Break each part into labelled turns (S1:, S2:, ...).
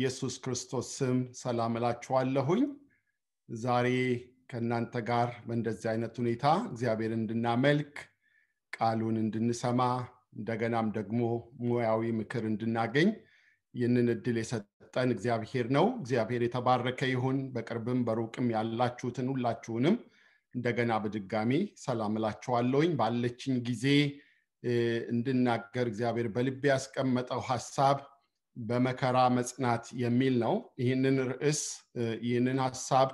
S1: ኢየሱስ ክርስቶስ ስም ሰላም እላችኋለሁኝ ዛሬ ከእናንተ ጋር በእንደዚህ አይነት ሁኔታ እግዚአብሔር እንድናመልክ ቃሉን እንድንሰማ እንደገናም ደግሞ ሙያዊ ምክር እንድናገኝ ይህንን እድል የሰጠን እግዚአብሔር ነው እግዚአብሔር የተባረከ ይሁን በቅርብም በሩቅም ያላችሁትን ሁላችሁንም እንደገና በድጋሚ ሰላም እላችኋለሁኝ ባለችኝ ጊዜ እንድናገር እግዚአብሔር በልቤ ያስቀመጠው ሀሳብ በመከራ መጽናት የሚል ነው። ይህንን ርዕስ ይህንን ሀሳብ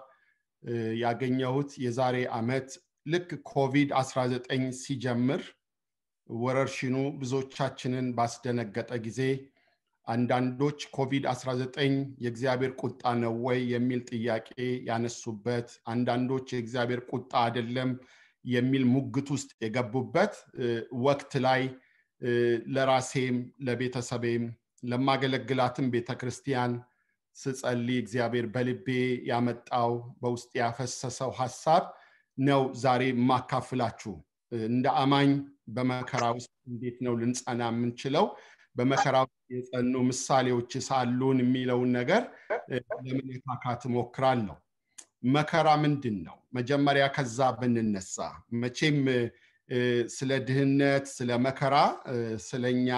S1: ያገኘሁት የዛሬ አመት ልክ ኮቪድ-19 ሲጀምር ወረርሽኑ ብዙዎቻችንን ባስደነገጠ ጊዜ አንዳንዶች ኮቪድ-19 የእግዚአብሔር ቁጣ ነው ወይ የሚል ጥያቄ ያነሱበት፣ አንዳንዶች የእግዚአብሔር ቁጣ አይደለም የሚል ሙግት ውስጥ የገቡበት ወቅት ላይ ለራሴም ለቤተሰቤም ለማገለግላትም ቤተ ክርስቲያን ስጸልይ እግዚአብሔር በልቤ ያመጣው በውስጥ ያፈሰሰው ሀሳብ ነው ዛሬ የማካፍላችሁ እንደ አማኝ በመከራ ውስጥ እንዴት ነው ልንጸና የምንችለው በመከራ ውስጥ የጸኑ ምሳሌዎች ሳሉን የሚለውን ነገር ለመነካካት ሞክራለሁ መከራ ምንድን ነው መጀመሪያ ከዛ ብንነሳ መቼም ስለ ድህነት፣ ስለ መከራ፣ ስለኛ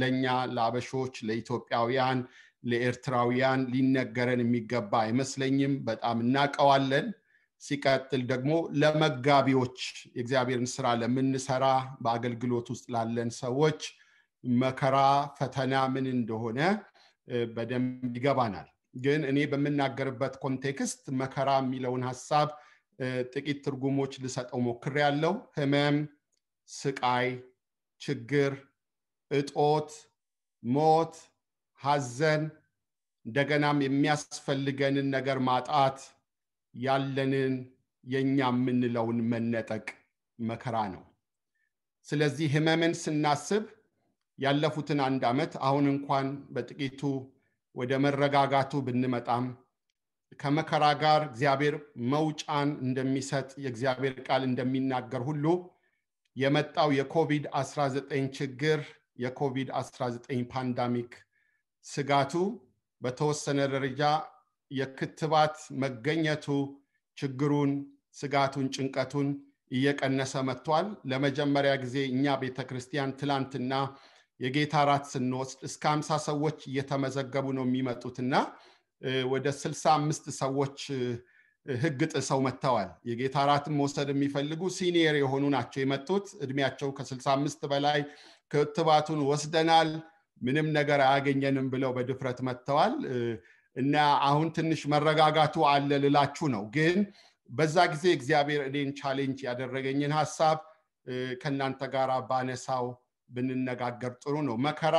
S1: ለእኛ ለአበሾች፣ ለኢትዮጵያውያን፣ ለኤርትራውያን ሊነገረን የሚገባ አይመስለኝም። በጣም እናቀዋለን። ሲቀጥል ደግሞ ለመጋቢዎች፣ የእግዚአብሔርን ስራ ለምንሰራ በአገልግሎት ውስጥ ላለን ሰዎች መከራ፣ ፈተና ምን እንደሆነ በደንብ ይገባናል። ግን እኔ በምናገርበት ኮንቴክስት መከራ የሚለውን ሀሳብ ጥቂት ትርጉሞች ልሰጠው ሞክር ያለው ህመም፣ ስቃይ፣ ችግር፣ እጦት፣ ሞት፣ ሐዘን፣ እንደገናም የሚያስፈልገንን ነገር ማጣት፣ ያለንን የእኛ የምንለውን መነጠቅ መከራ ነው። ስለዚህ ህመምን ስናስብ ያለፉትን አንድ ዓመት አሁን እንኳን በጥቂቱ ወደ መረጋጋቱ ብንመጣም ከመከራ ጋር እግዚአብሔር መውጫን እንደሚሰጥ የእግዚአብሔር ቃል እንደሚናገር ሁሉ የመጣው የኮቪድ-19 ችግር የኮቪድ-19 ፓንዳሚክ ስጋቱ በተወሰነ ደረጃ የክትባት መገኘቱ ችግሩን፣ ስጋቱን፣ ጭንቀቱን እየቀነሰ መጥቷል። ለመጀመሪያ ጊዜ እኛ ቤተ ክርስቲያን ትላንትና የጌታ ራት ስንወስድ እስከ አምሳ ሰዎች እየተመዘገቡ ነው የሚመጡትና ወደ 65 ሰዎች ህግ ጥሰው መጥተዋል። የጌታ ራትን መውሰድ የሚፈልጉ ሲኒየር የሆኑ ናቸው የመጡት። እድሜያቸው ከ65 በላይ ክትባቱን ወስደናል፣ ምንም ነገር አያገኘንም ብለው በድፍረት መጥተዋል እና አሁን ትንሽ መረጋጋቱ አለ ልላችሁ ነው። ግን በዛ ጊዜ እግዚአብሔር እኔን ቻሌንጅ ያደረገኝን ሀሳብ ከእናንተ ጋር ባነሳው ብንነጋገር ጥሩ ነው። መከራ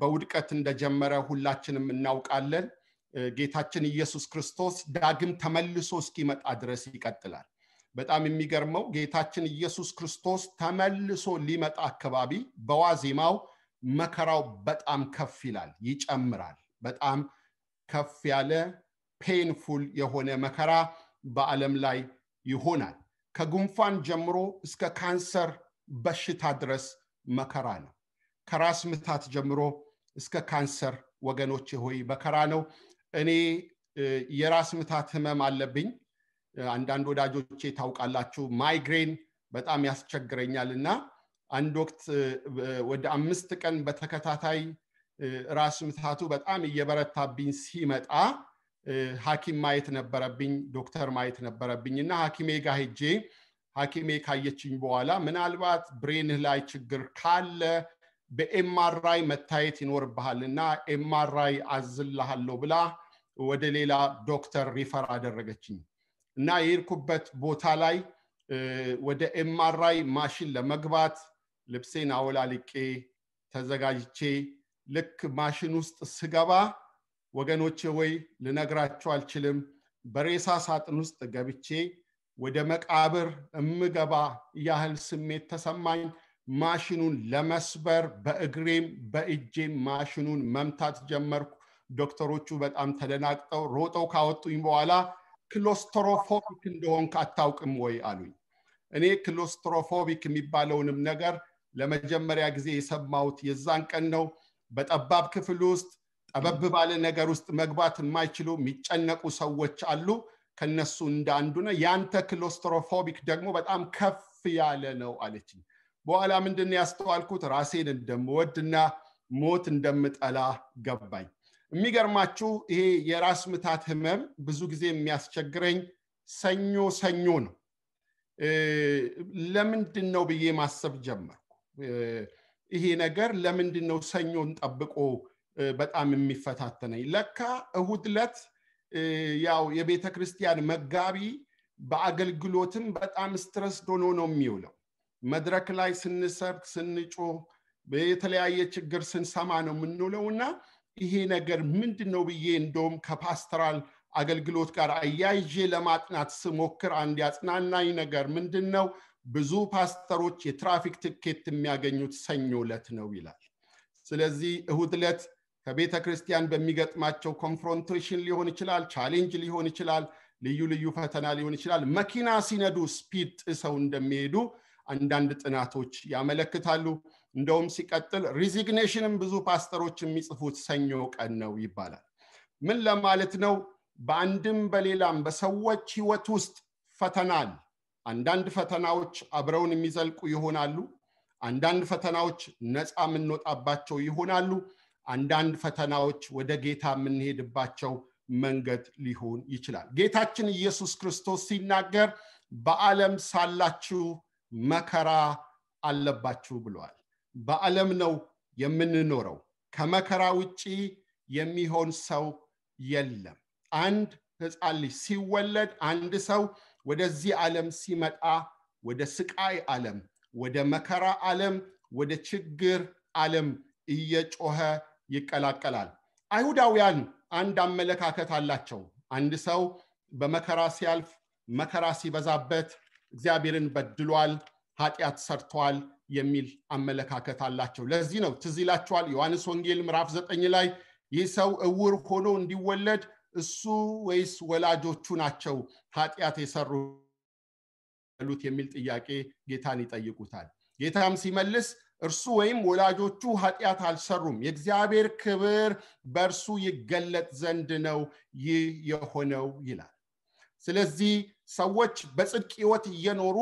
S1: በውድቀት እንደጀመረ ሁላችንም እናውቃለን። ጌታችን ኢየሱስ ክርስቶስ ዳግም ተመልሶ እስኪመጣ ድረስ ይቀጥላል። በጣም የሚገርመው ጌታችን ኢየሱስ ክርስቶስ ተመልሶ ሊመጣ አካባቢ በዋዜማው መከራው በጣም ከፍ ይላል፣ ይጨምራል። በጣም ከፍ ያለ ፔንፉል የሆነ መከራ በዓለም ላይ ይሆናል። ከጉንፋን ጀምሮ እስከ ካንሰር በሽታ ድረስ መከራ ነው። ከራስ ምታት ጀምሮ እስከ ካንሰር ወገኖች ሆይ መከራ ነው። እኔ የራስ ምታት ህመም አለብኝ አንዳንድ ወዳጆቼ ታውቃላችሁ ማይግሬን በጣም ያስቸግረኛል እና አንድ ወቅት ወደ አምስት ቀን በተከታታይ ራስ ምታቱ በጣም እየበረታብኝ ሲመጣ ሀኪም ማየት ነበረብኝ ዶክተር ማየት ነበረብኝ እና ሀኪሜ ጋር ሄጄ ሀኪሜ ካየችኝ በኋላ ምናልባት ብሬንህ ላይ ችግር ካለ በኤምአራይ መታየት ይኖርብሃል እና ኤምአራይ አዝልሃለሁ ብላ ወደ ሌላ ዶክተር ሪፈር አደረገችኝ እና የሄድኩበት ቦታ ላይ ወደ ኤምአርአይ ማሽን ለመግባት ልብሴን አወላልቄ ተዘጋጅቼ ልክ ማሽን ውስጥ ስገባ ወገኖቼ ወይ ልነግራቸው አልችልም በሬሳ ሳጥን ውስጥ ገብቼ ወደ መቃብር እምገባ ያህል ስሜት ተሰማኝ ማሽኑን ለመስበር በእግሬም በእጄም ማሽኑን መምታት ጀመርኩ ዶክተሮቹ በጣም ተደናግጠው ሮጠው ካወጡኝ በኋላ ክሎስትሮፎቢክ እንደሆንክ አታውቅም ወይ አሉኝ። እኔ ክሎስትሮፎቢክ የሚባለውንም ነገር ለመጀመሪያ ጊዜ የሰማሁት የዛን ቀን ነው። በጠባብ ክፍል ውስጥ ጠበብ ባለ ነገር ውስጥ መግባት የማይችሉ የሚጨነቁ ሰዎች አሉ። ከነሱ እንደ አንዱ ነው። ያንተ ክሎስትሮፎቢክ ደግሞ በጣም ከፍ ያለ ነው አለችኝ። በኋላ ምንድን ያስተዋልኩት ራሴን እንደምወድና ሞት እንደምጠላ ገባኝ። የሚገርማችሁ ይሄ የራስ ምታት ህመም ብዙ ጊዜ የሚያስቸግረኝ ሰኞ ሰኞ ነው። ለምንድን ነው ብዬ ማሰብ ጀመርኩ። ይሄ ነገር ለምንድን ነው ሰኞን ጠብቆ በጣም የሚፈታተነኝ? ለካ እሁድ ያው የቤተ ክርስቲያን መጋቢ በአገልግሎትም በጣም ስትረስ ዶኖ ነው የሚውለው። መድረክ ላይ ስንሰብክ ስንጮህ የተለያየ ችግር ስንሰማ ነው የምንውለው እና ይሄ ነገር ምንድን ነው ብዬ እንደውም ከፓስተራል አገልግሎት ጋር አያይዤ ለማጥናት ስሞክር አንድ ያጽናናኝ ነገር ምንድን ነው ብዙ ፓስተሮች የትራፊክ ትኬት የሚያገኙት ሰኞ ነው ይላል ስለዚህ እሁድ ዕለት ከቤተ ክርስቲያን በሚገጥማቸው ኮንፍሮንቴሽን ሊሆን ይችላል ቻሌንጅ ሊሆን ይችላል ልዩ ልዩ ፈተና ሊሆን ይችላል መኪና ሲነዱ ስፒድ ጥሰው እንደሚሄዱ አንዳንድ ጥናቶች ያመለክታሉ። እንደውም ሲቀጥል ሪዚግኔሽንም ብዙ ፓስተሮች የሚጽፉት ሰኞ ቀን ነው ይባላል። ምን ለማለት ነው? በአንድም በሌላም በሰዎች ህይወት ውስጥ ፈተናል። አንዳንድ ፈተናዎች አብረውን የሚዘልቁ ይሆናሉ። አንዳንድ ፈተናዎች ነፃ የምንወጣባቸው ይሆናሉ። አንዳንድ ፈተናዎች ወደ ጌታ የምንሄድባቸው መንገድ ሊሆን ይችላል። ጌታችን ኢየሱስ ክርስቶስ ሲናገር በዓለም ሳላችሁ መከራ አለባችሁ ብለዋል። በዓለም ነው የምንኖረው። ከመከራ ውጪ የሚሆን ሰው የለም። አንድ ህፃን ልጅ ሲወለድ፣ አንድ ሰው ወደዚህ ዓለም ሲመጣ ወደ ስቃይ ዓለም፣ ወደ መከራ ዓለም፣ ወደ ችግር ዓለም እየጮኸ ይቀላቀላል። አይሁዳውያን አንድ አመለካከት አላቸው። አንድ ሰው በመከራ ሲያልፍ፣ መከራ ሲበዛበት እግዚአብሔርን በድሏል፣ ኃጢአት ሰርተዋል የሚል አመለካከት አላቸው። ለዚህ ነው ትዝ ይላችኋል ዮሐንስ ወንጌል ምዕራፍ ዘጠኝ ላይ ይህ ሰው እውር ሆኖ እንዲወለድ እሱ ወይስ ወላጆቹ ናቸው ኃጢአት ሉት የሚል ጥያቄ ጌታን ይጠይቁታል። ጌታም ሲመልስ እርሱ ወይም ወላጆቹ ኃጢአት አልሰሩም፣ የእግዚአብሔር ክብር በእርሱ ይገለጥ ዘንድ ነው ይህ የሆነው ይላል። ስለዚህ ሰዎች በጽድቅ ህይወት እየኖሩ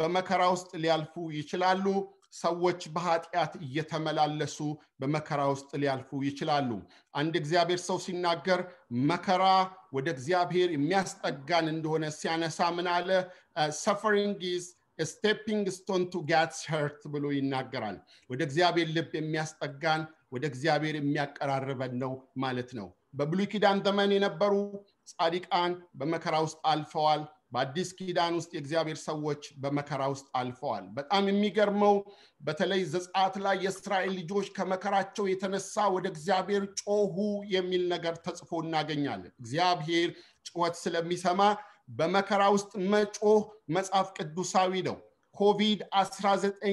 S1: በመከራ ውስጥ ሊያልፉ ይችላሉ። ሰዎች በኃጢአት እየተመላለሱ በመከራ ውስጥ ሊያልፉ ይችላሉ። አንድ እግዚአብሔር ሰው ሲናገር መከራ ወደ እግዚአብሔር የሚያስጠጋን እንደሆነ ሲያነሳ ምን አለ? ሰፈሪንግ ኢዝ ስቴፒንግ ስቶን ቱ ጋድስ ሄርት ብሎ ይናገራል። ወደ እግዚአብሔር ልብ የሚያስጠጋን ወደ እግዚአብሔር የሚያቀራርበን ነው ማለት ነው። በብሉይ ኪዳን ዘመን የነበሩ ጻድቃን በመከራ ውስጥ አልፈዋል። በአዲስ ኪዳን ውስጥ የእግዚአብሔር ሰዎች በመከራ ውስጥ አልፈዋል። በጣም የሚገርመው በተለይ ዘጻት ላይ የእስራኤል ልጆች ከመከራቸው የተነሳ ወደ እግዚአብሔር ጮሁ የሚል ነገር ተጽፎ እናገኛለን። እግዚአብሔር ጩኸት ስለሚሰማ በመከራ ውስጥ መጮህ መጽሐፍ ቅዱሳዊ ነው። ኮቪድ-19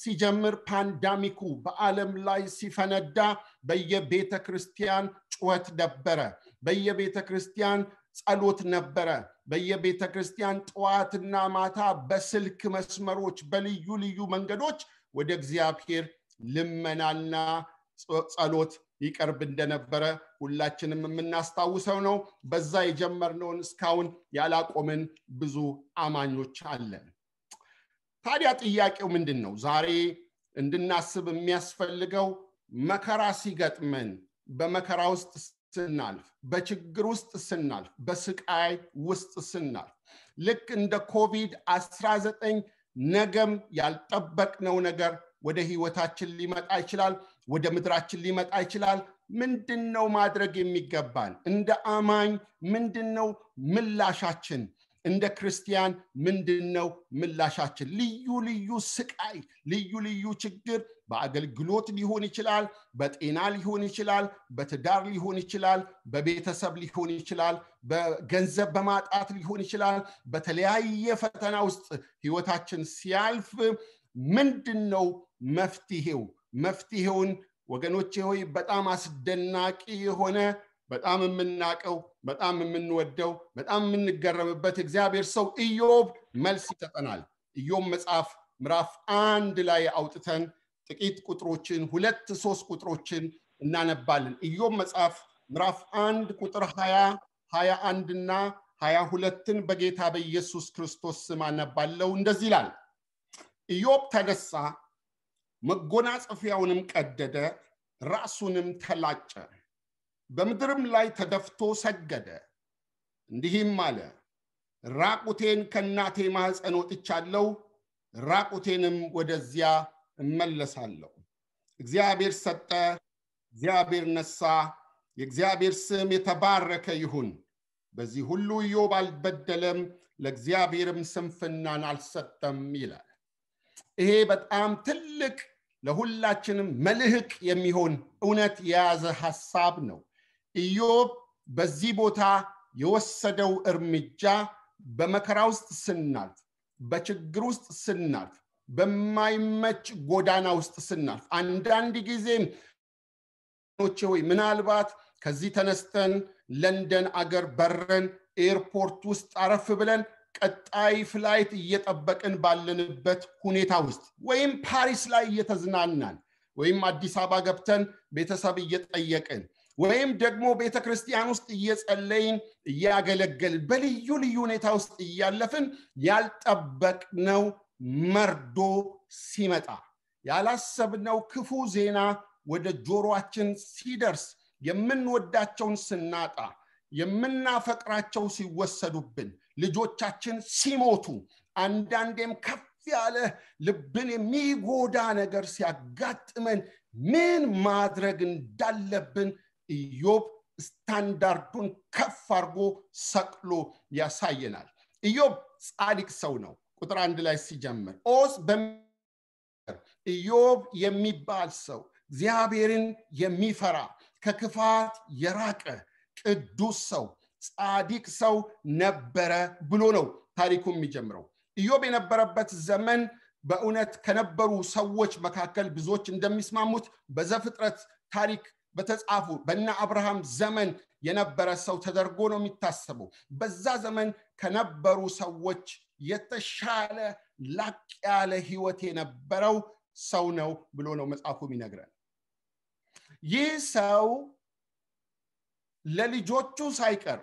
S1: ሲጀምር ፓንዳሚኩ በዓለም ላይ ሲፈነዳ በየቤተ ክርስቲያን ጩኸት ነበረ። በየቤተ ክርስቲያን ጸሎት ነበረ። በየቤተ ክርስቲያን ጠዋትና ማታ በስልክ መስመሮች በልዩ ልዩ መንገዶች ወደ እግዚአብሔር ልመናና ጸሎት ይቀርብ እንደነበረ ሁላችንም የምናስታውሰው ነው በዛ የጀመርነውን እስካሁን ያላቆምን ብዙ አማኞች አለን ታዲያ ጥያቄው ምንድን ነው ዛሬ እንድናስብ የሚያስፈልገው መከራ ሲገጥመን በመከራ ውስጥ ስናልፍ፣ በችግር ውስጥ ስናልፍ፣ በስቃይ ውስጥ ስናልፍ ልክ እንደ ኮቪድ 19 ነገም ያልጠበቅነው ነገር ወደ ህይወታችን ሊመጣ ይችላል፣ ወደ ምድራችን ሊመጣ ይችላል። ምንድን ነው ማድረግ የሚገባን? እንደ አማኝ ምንድን ነው ምላሻችን? እንደ ክርስቲያን ምንድን ነው ምላሻችን? ልዩ ልዩ ስቃይ፣ ልዩ ልዩ ችግር በአገልግሎት ሊሆን ይችላል፣ በጤና ሊሆን ይችላል፣ በትዳር ሊሆን ይችላል፣ በቤተሰብ ሊሆን ይችላል፣ በገንዘብ በማጣት ሊሆን ይችላል። በተለያየ ፈተና ውስጥ ህይወታችን ሲያልፍ ምንድን ነው መፍትሄው? መፍትሄውን ወገኖቼ ሆይ በጣም አስደናቂ የሆነ በጣም የምናቀው በጣም የምንወደው በጣም የምንገረምበት እግዚአብሔር ሰው ኢዮብ መልስ ይሰጠናል። ኢዮብ መጽሐፍ ምዕራፍ አንድ ላይ አውጥተን ጥቂት ቁጥሮችን ሁለት ሶስት ቁጥሮችን እናነባለን። ኢዮብ መጽሐፍ ምራፍ አንድ ቁጥር ሀያ ሀያ አንድና ሀያ ሁለትን በጌታ በኢየሱስ ክርስቶስ ስም አነባለው። እንደዚህ ይላል፣ ኢዮብ ተነሳ፣ መጎናጸፊያውንም ቀደደ፣ ራሱንም ተላጨ በምድርም ላይ ተደፍቶ ሰገደ፣ እንዲህም አለ፣ ራቁቴን ከእናቴ ማኅፀን ወጥቻለሁ፣ ራቁቴንም ወደዚያ እመለሳለሁ። እግዚአብሔር ሰጠ፣ እግዚአብሔር ነሳ፣ የእግዚአብሔር ስም የተባረከ ይሁን። በዚህ ሁሉ ኢዮብ አልበደለም፣ ለእግዚአብሔርም ስንፍናን አልሰጠም ይላል። ይሄ በጣም ትልቅ ለሁላችንም መልህቅ የሚሆን እውነት የያዘ ሐሳብ ነው። ኢዮብ በዚህ ቦታ የወሰደው እርምጃ በመከራ ውስጥ ስናልፍ፣ በችግር ውስጥ ስናልፍ፣ በማይመች ጎዳና ውስጥ ስናልፍ አንዳንድ ጊዜ ሆይ ምናልባት ከዚህ ተነስተን ለንደን አገር በረን ኤርፖርት ውስጥ አረፍ ብለን ቀጣይ ፍላይት እየጠበቅን ባለንበት ሁኔታ ውስጥ ወይም ፓሪስ ላይ እየተዝናናን ወይም አዲስ አበባ ገብተን ቤተሰብ እየጠየቅን ወይም ደግሞ ቤተ ክርስቲያን ውስጥ እየጸለይን እያገለገልን በልዩ ልዩ ሁኔታ ውስጥ እያለፍን ያልጠበቅነው መርዶ ሲመጣ ያላሰብነው ክፉ ዜና ወደ ጆሮችን ሲደርስ የምንወዳቸውን ስናጣ የምናፈቅራቸው ሲወሰዱብን ልጆቻችን ሲሞቱ አንዳንዴም ከፍ ያለ ልብን የሚጎዳ ነገር ሲያጋጥመን ምን ማድረግ እንዳለብን ኢዮብ ስታንዳርዱን ከፍ አድርጎ ሰቅሎ ያሳየናል። ኢዮብ ጻድቅ ሰው ነው። ቁጥር አንድ ላይ ሲጀምር ኦስ ኢዮብ የሚባል ሰው እግዚአብሔርን የሚፈራ ከክፋት የራቀ ቅዱስ ሰው ጻዲቅ ሰው ነበረ ብሎ ነው ታሪኩ የሚጀምረው። ኢዮብ የነበረበት ዘመን በእውነት ከነበሩ ሰዎች መካከል ብዙዎች እንደሚስማሙት በዘፍጥረት ታሪክ በተጻፉ በነ አብርሃም ዘመን የነበረ ሰው ተደርጎ ነው የሚታሰበው። በዛ ዘመን ከነበሩ ሰዎች የተሻለ ላቅ ያለ ህይወት የነበረው ሰው ነው ብሎ ነው መጽሐፉ ይነግረን ይህ ሰው ለልጆቹ ሳይቀር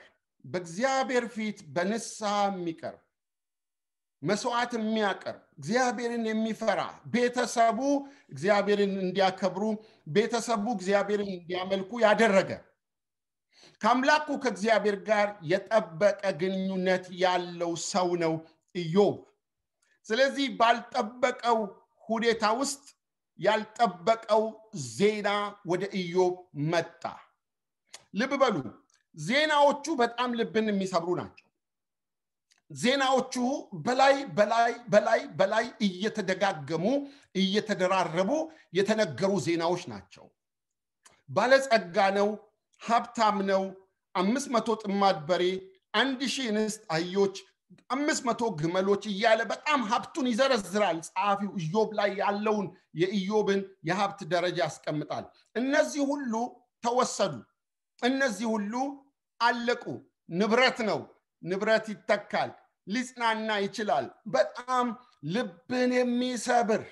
S1: በእግዚአብሔር ፊት በንስሐ የሚቀርብ መስዋዕት የሚያቀርብ እግዚአብሔርን የሚፈራ ቤተሰቡ እግዚአብሔርን እንዲያከብሩ ቤተሰቡ እግዚአብሔርን እንዲያመልኩ ያደረገ ከአምላኩ ከእግዚአብሔር ጋር የጠበቀ ግንኙነት ያለው ሰው ነው ኢዮብ ስለዚህ ባልጠበቀው ሁኔታ ውስጥ ያልጠበቀው ዜና ወደ ኢዮብ መጣ ልብ በሉ ዜናዎቹ በጣም ልብን የሚሰብሩ ናቸው ዜናዎቹ በላይ በላይ በላይ በላይ እየተደጋገሙ እየተደራረቡ የተነገሩ ዜናዎች ናቸው። ባለጸጋ ነው፣ ሀብታም ነው፣ አምስት መቶ ጥማድ በሬ፣ አንድ ሺህ እንስት አህዮች፣ አምስት መቶ ግመሎች እያለ በጣም ሀብቱን ይዘረዝራል። ጸሐፊው እዮብ ላይ ያለውን የኢዮብን የሀብት ደረጃ ያስቀምጣል። እነዚህ ሁሉ ተወሰዱ። እነዚህ ሁሉ አለቁ። ንብረት ነው ንብረት ይተካል፣ ሊጽናና ይችላል። በጣም ልብን የሚሰብር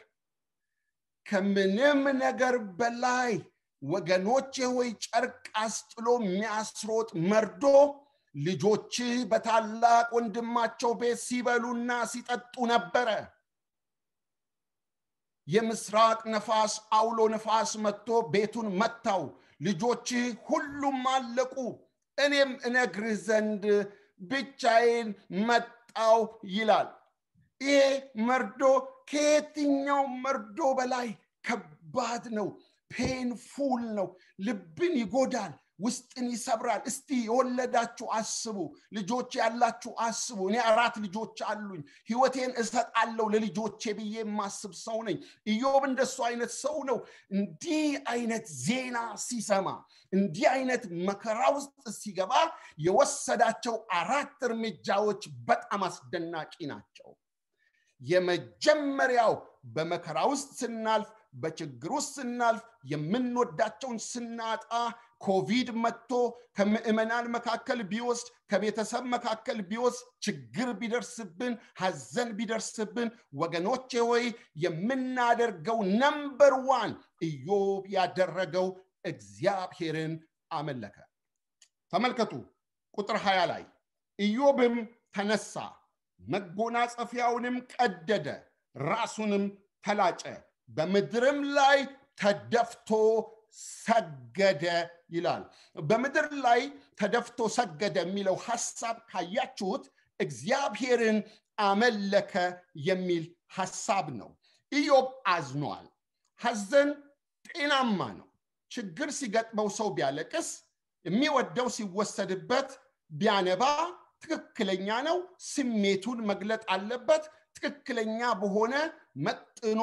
S1: ከምንም ነገር በላይ ወገኖች ሆይ ጨርቅ አስጥሎ የሚያስሮጥ መርዶ ልጆች በታላቅ ወንድማቸው ቤት ሲበሉና ሲጠጡ ነበረ። የምስራቅ ነፋስ አውሎ ነፋስ መጥቶ ቤቱን መታው። ልጆች ሁሉም አለቁ። እኔም እነግርህ ዘንድ ብቻዬን መጣው ይላል ይሄ መርዶ ከየትኛው መርዶ በላይ ከባድ ነው ፔንፉል ነው ልብን ይጎዳል ውስጥን ይሰብራል እስቲ የወለዳችሁ አስቡ ልጆች ያላችሁ አስቡ እኔ አራት ልጆች አሉኝ ህይወቴን እሰጣለው ለልጆቼ ብዬ የማስብ ሰው ነኝ እዮብ እንደሱ አይነት ሰው ነው እንዲህ አይነት ዜና ሲሰማ እንዲህ አይነት መከራ ውስጥ ሲገባ የወሰዳቸው አራት እርምጃዎች በጣም አስደናቂ ናቸው የመጀመሪያው በመከራ ውስጥ ስናልፍ በችግር ውስጥ ስናልፍ የምንወዳቸውን ስናጣ ኮቪድ መጥቶ ከምእመናን መካከል ቢወስድ ከቤተሰብ መካከል ቢወስድ ችግር ቢደርስብን ሀዘን ቢደርስብን ወገኖቼ ወይ የምናደርገው ነምበር ዋን ኢዮብ ያደረገው እግዚአብሔርን አመለከ ተመልከቱ ቁጥር ሀያ ላይ ኢዮብም ተነሳ መጎናጸፊያውንም ቀደደ ራሱንም ተላጨ በምድርም ላይ ተደፍቶ ሰገደ ይላል። በምድር ላይ ተደፍቶ ሰገደ የሚለው ሀሳብ ካያችሁት እግዚአብሔርን አመለከ የሚል ሀሳብ ነው። ኢዮብ አዝኗል። ሀዘን ጤናማ ነው። ችግር ሲገጥመው ሰው ቢያለቅስ፣ የሚወደው ሲወሰድበት ቢያነባ ትክክለኛ ነው። ስሜቱን መግለጥ አለበት። ትክክለኛ በሆነ መጥኖ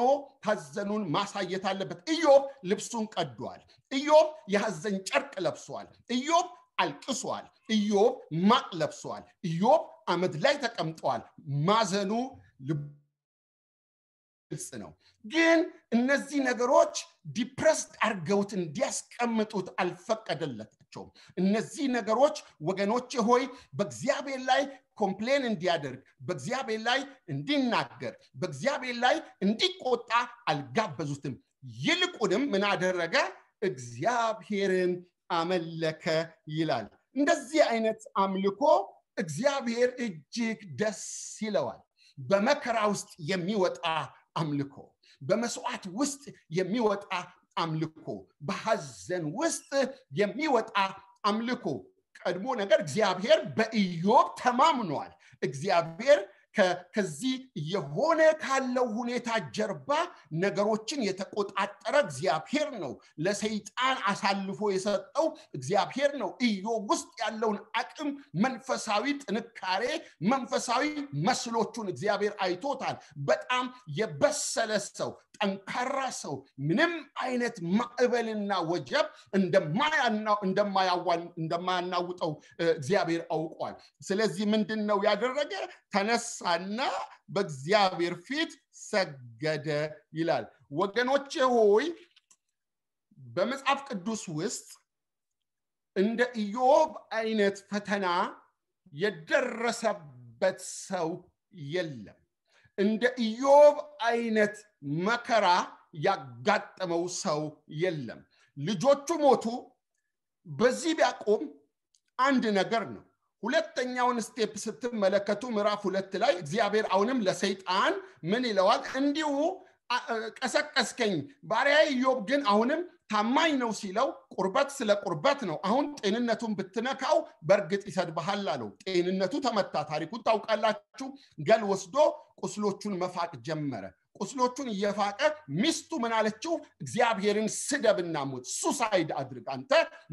S1: ሐዘኑን ማሳየት አለበት። እዮብ ልብሱን ቀዷል። እዮብ የሐዘን ጨርቅ ለብሷል። እዮብ አልቅሷል። እዮብ ማቅ ለብሷል። እዮብ አመድ ላይ ተቀምጧል። ማዘኑ ግልጽ ነው። ግን እነዚህ ነገሮች ዲፕረስድ አርገውት እንዲያስቀምጡት አልፈቀደለታቸውም። እነዚህ ነገሮች ወገኖቼ ሆይ በእግዚአብሔር ላይ ኮምፕሌን እንዲያደርግ በእግዚአብሔር ላይ እንዲናገር በእግዚአብሔር ላይ እንዲቆጣ አልጋበዙትም ይልቁንም ምን አደረገ እግዚአብሔርን አመለከ ይላል እንደዚህ አይነት አምልኮ እግዚአብሔር እጅግ ደስ ይለዋል በመከራ ውስጥ የሚወጣ አምልኮ በመስዋዕት ውስጥ የሚወጣ አምልኮ በሐዘን ውስጥ የሚወጣ አምልኮ ቀድሞ ነገር እግዚአብሔር በኢዮብ ተማምኗል። እግዚአብሔር ከዚህ የሆነ ካለው ሁኔታ ጀርባ ነገሮችን የተቆጣጠረ እግዚአብሔር ነው። ለሰይጣን አሳልፎ የሰጠው እግዚአብሔር ነው። እዮ ውስጥ ያለውን አቅም፣ መንፈሳዊ ጥንካሬ፣ መንፈሳዊ መስሎቹን እግዚአብሔር አይቶታል። በጣም የበሰለ ሰው፣ ጠንካራ ሰው ምንም አይነት ማዕበልና ወጀብ እንደማያናውጠው እግዚአብሔር አውቋል ስለዚህ ምንድን ነው ያደረገ ተነሳና በእግዚአብሔር ፊት ሰገደ ይላል ወገኖች ሆይ በመጽሐፍ ቅዱስ ውስጥ እንደ ኢዮብ አይነት ፈተና የደረሰበት ሰው የለም እንደ ኢዮብ አይነት መከራ ያጋጠመው ሰው የለም። ልጆቹ ሞቱ። በዚህ ቢያቆም አንድ ነገር ነው። ሁለተኛውን ስቴፕ ስትመለከቱ ምዕራፍ ሁለት ላይ እግዚአብሔር አሁንም ለሰይጣን ምን ይለዋል? እንዲሁ ቀሰቀስከኝ፣ ባሪያ ኢዮብ ግን አሁንም ታማኝ ነው ሲለው ቁርበት ስለ ቁርበት ነው። አሁን ጤንነቱን ብትነካው በእርግጥ ይሰድብሃል አለው። ጤንነቱ ተመታ። ታሪኩን ታውቃላችሁ። ገል ወስዶ ቁስሎቹን መፋቅ ጀመረ። ቁስሎቹን እየፋቀ ሚስቱ ምን አለችው? እግዚአብሔርን ስደብና ሙት ሱሳይድ አድርግ። አንተ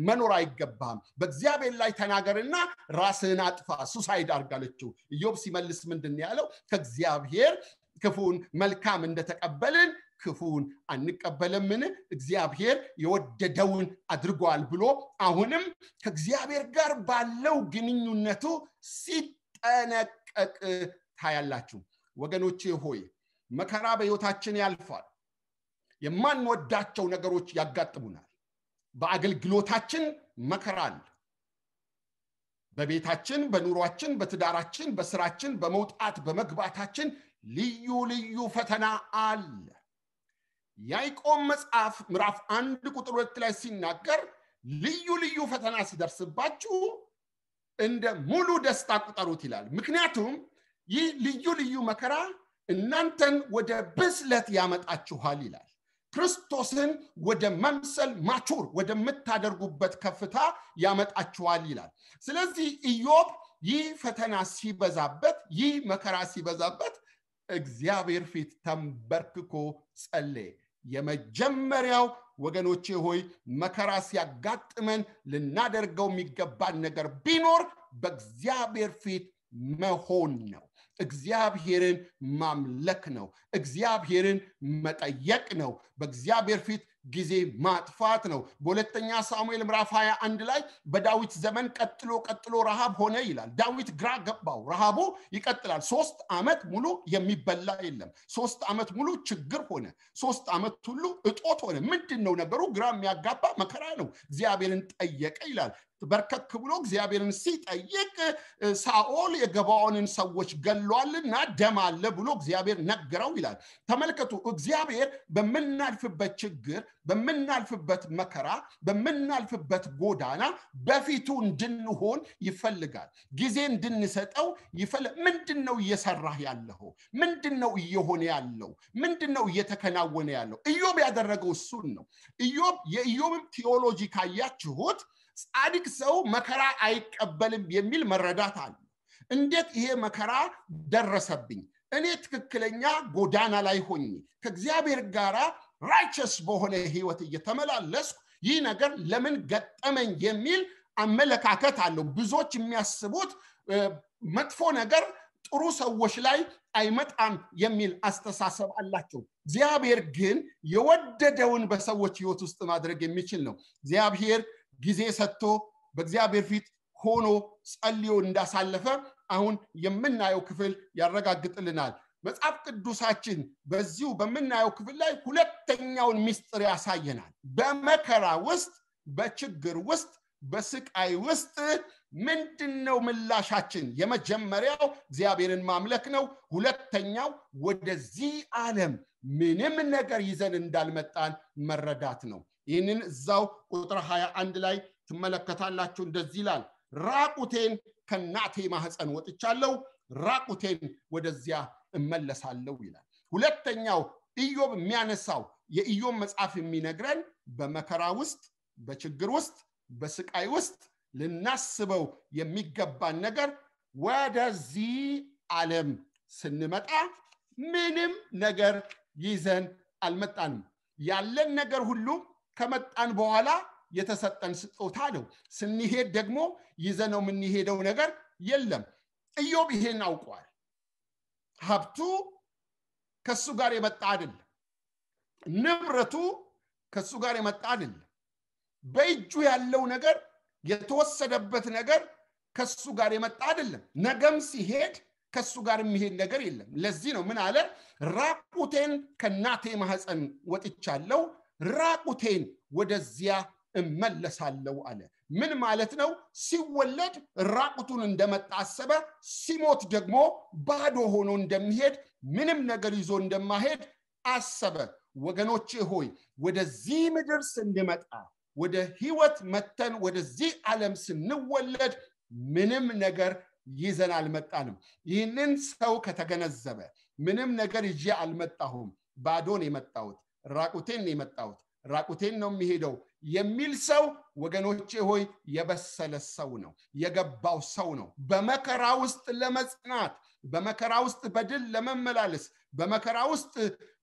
S1: መኖር አይገባህም። በእግዚአብሔር ላይ ተናገርና ራስህን አጥፋ፣ ሱሳይድ አርጋለችው ኢዮብ ሲመልስ ምንድን ያለው? ከእግዚአብሔር ክፉን መልካም እንደተቀበልን ክፉን አንቀበለምን? እግዚአብሔር የወደደውን አድርጓል ብሎ አሁንም ከእግዚአብሔር ጋር ባለው ግንኙነቱ ሲጠነቀቅ ታያላችሁ። ወገኖቼ ሆይ መከራ በሕይወታችን ያልፋል። የማንወዳቸው ነገሮች ያጋጥሙናል። በአገልግሎታችን መከራ አለ። በቤታችን፣ በኑሯችን፣ በትዳራችን፣ በስራችን፣ በመውጣት በመግባታችን ልዩ ልዩ ፈተና አለ። ያዕቆብ መጽሐፍ ምዕራፍ አንድ ቁጥር ሁለት ላይ ሲናገር ልዩ ልዩ ፈተና ሲደርስባችሁ እንደ ሙሉ ደስታ ቁጠሩት ይላል። ምክንያቱም ይህ ልዩ ልዩ መከራ እናንተን ወደ ብስለት ያመጣችኋል ይላል። ክርስቶስን ወደ መምሰል ማቹር ወደምታደርጉበት ከፍታ ያመጣችኋል ይላል። ስለዚህ ኢዮብ ይህ ፈተና ሲበዛበት፣ ይህ መከራ ሲበዛበት እግዚአብሔር ፊት ተንበርክኮ ጸለየ። የመጀመሪያው ወገኖቼ ሆይ መከራ ሲያጋጥመን ልናደርገው የሚገባን ነገር ቢኖር በእግዚአብሔር ፊት መሆን ነው እግዚአብሔርን ማምለክ ነው እግዚአብሔርን መጠየቅ ነው በእግዚአብሔር ፊት ጊዜ ማጥፋት ነው። በሁለተኛ ሳሙኤል ምዕራፍ 21 ላይ በዳዊት ዘመን ቀጥሎ ቀጥሎ ረሃብ ሆነ ይላል። ዳዊት ግራ ገባው። ረሃቡ ይቀጥላል። ሶስት ዓመት ሙሉ የሚበላ የለም። ሶስት ዓመት ሙሉ ችግር ሆነ። ሶስት ዓመት ሁሉ እጦት ሆነ። ምንድን ነው ነገሩ? ግራ የሚያጋባ መከራ ነው። እግዚአብሔርን ጠየቀ ይላል። በርከክ ብሎ እግዚአብሔርን ሲጠይቅ ሳኦል የገባዖንን ሰዎች ገሏልና ደም አለ ብሎ እግዚአብሔር ነግረው ይላል። ተመልከቱ፣ እግዚአብሔር በምናልፍበት ችግር፣ በምናልፍበት መከራ፣ በምናልፍበት ጎዳና በፊቱ እንድንሆን ይፈልጋል። ጊዜ እንድንሰጠው ይፈለ ምንድን ነው እየሰራህ ያለው ምንድን ነው እየሆነ ያለው? ምንድን ነው እየተከናወነ ያለው? ኢዮብ ያደረገው እሱን ነው። ኢዮብ የኢዮብም ቴዎሎጂ ካያችሁት ጻድቅ ሰው መከራ አይቀበልም የሚል መረዳት አለ። እንዴት ይሄ መከራ ደረሰብኝ? እኔ ትክክለኛ ጎዳና ላይ ሆኝ ከእግዚአብሔር ጋር ራይቸስ በሆነ ህይወት እየተመላለስኩ ይህ ነገር ለምን ገጠመኝ የሚል አመለካከት አለው። ብዙዎች የሚያስቡት መጥፎ ነገር ጥሩ ሰዎች ላይ አይመጣም የሚል አስተሳሰብ አላቸው። እግዚአብሔር ግን የወደደውን በሰዎች ህይወት ውስጥ ማድረግ የሚችል ነው። እግዚአብሔር ጊዜ ሰጥቶ በእግዚአብሔር ፊት ሆኖ ጸልዮ እንዳሳለፈ አሁን የምናየው ክፍል ያረጋግጥልናል። መጽሐፍ ቅዱሳችን በዚሁ በምናየው ክፍል ላይ ሁለተኛውን ምስጢር ያሳየናል። በመከራ ውስጥ፣ በችግር ውስጥ፣ በስቃይ ውስጥ ምንድነው ምላሻችን? የመጀመሪያው እግዚአብሔርን ማምለክ ነው። ሁለተኛው ወደዚህ ዓለም ምንም ነገር ይዘን እንዳልመጣን መረዳት ነው። ይህንን እዛው ቁጥር 21 ላይ ትመለከታላችሁ። እንደዚህ ይላል፣ ራቁቴን ከናቴ ማህፀን ወጥቻለው ራቁቴን ወደዚያ እመለሳለሁ ይላል። ሁለተኛው ኢዮብ የሚያነሳው የኢዮብ መጽሐፍ የሚነግረን በመከራ ውስጥ፣ በችግር ውስጥ፣ በስቃይ ውስጥ ልናስበው የሚገባን ነገር ወደዚህ ዓለም ስንመጣ ምንም ነገር ይዘን አልመጣንም። ያለን ነገር ሁሉ ከመጣን በኋላ የተሰጠን ስጦታ ነው። ስንሄድ ደግሞ ይዘነው የምንሄደው ነገር የለም። እዮብ ይሄን አውቋል። ሀብቱ ከሱ ጋር የመጣ አይደለም። ንብረቱ ከሱ ጋር የመጣ አይደለም። በእጁ ያለው ነገር የተወሰደበት ነገር ከሱ ጋር የመጣ አይደለም። ነገም ሲሄድ ከሱ ጋር የሚሄድ ነገር የለም። ለዚህ ነው ምን አለ፣ ራቁቴን ከእናቴ ማህፀን ወጥቻለው ራቁቴን ወደዚያ እመለሳለው አለ ምን ማለት ነው ሲወለድ ራቁቱን እንደመጣ አሰበ ሲሞት ደግሞ ባዶ ሆኖ እንደሚሄድ ምንም ነገር ይዞ እንደማሄድ አሰበ ወገኖቼ ሆይ ወደዚህ ምድር ስንመጣ ወደ ህይወት መተን ወደዚህ ዓለም ስንወለድ ምንም ነገር ይዘን አልመጣንም ይህንን ሰው ከተገነዘበ ምንም ነገር ይዤ አልመጣሁም ባዶን የመጣሁት ራቁቴን ነው የመጣሁት፣ ራቁቴን ነው የሚሄደው የሚል ሰው ወገኖቼ ሆይ የበሰለ ሰው ነው፣ የገባው ሰው ነው። በመከራ ውስጥ ለመጽናት፣ በመከራ ውስጥ በድል ለመመላለስ፣ በመከራ ውስጥ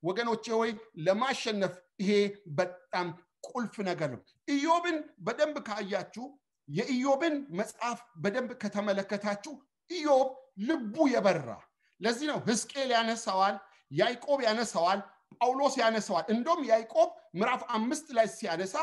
S1: ወገኖቼ ሆይ ለማሸነፍ ይሄ በጣም ቁልፍ ነገር ነው። ኢዮብን በደንብ ካያችሁ፣ የኢዮብን መጽሐፍ በደንብ ከተመለከታችሁ ኢዮብ ልቡ የበራ ለዚህ ነው ህዝቅኤል ያነሳዋል፣ ያይቆብ ያነሳዋል፣ ጳውሎስ ያነሰዋል። እንደውም ያዕቆብ ምዕራፍ አምስት ላይ ሲያነሳ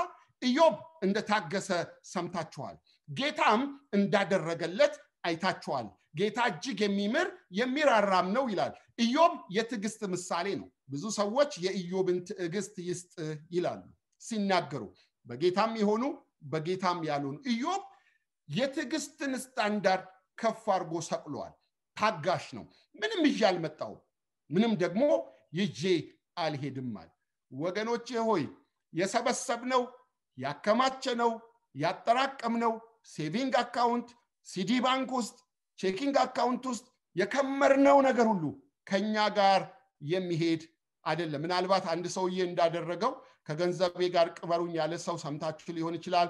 S1: ኢዮብ እንደታገሰ ሰምታችኋል፣ ጌታም እንዳደረገለት አይታችኋል። ጌታ እጅግ የሚምር የሚራራም ነው ይላል። ኢዮብ የትዕግስት ምሳሌ ነው። ብዙ ሰዎች የኢዮብን ትዕግስት ይስጥ ይላሉ ሲናገሩ፣ በጌታም የሆኑ በጌታም ያልሆኑ። ኢዮብ የትዕግስትን ስታንዳርድ ከፍ አድርጎ ሰቅሏል። ታጋሽ ነው። ምንም ይዤ አልመጣሁም፣ ምንም ደግሞ ይዤ አልሄድም አለ። ወገኖቼ ሆይ የሰበሰብነው ያከማቸነው ያጠራቀምነው ሴቪንግ አካውንት፣ ሲዲ ባንክ ውስጥ፣ ቼኪንግ አካውንት ውስጥ የከመርነው ነገር ሁሉ ከኛ ጋር የሚሄድ አይደለም። ምናልባት አንድ ሰውዬ እንዳደረገው ከገንዘቤ ጋር ቅበሩኝ ያለ ሰው ሰምታችሁ ሊሆን ይችላል።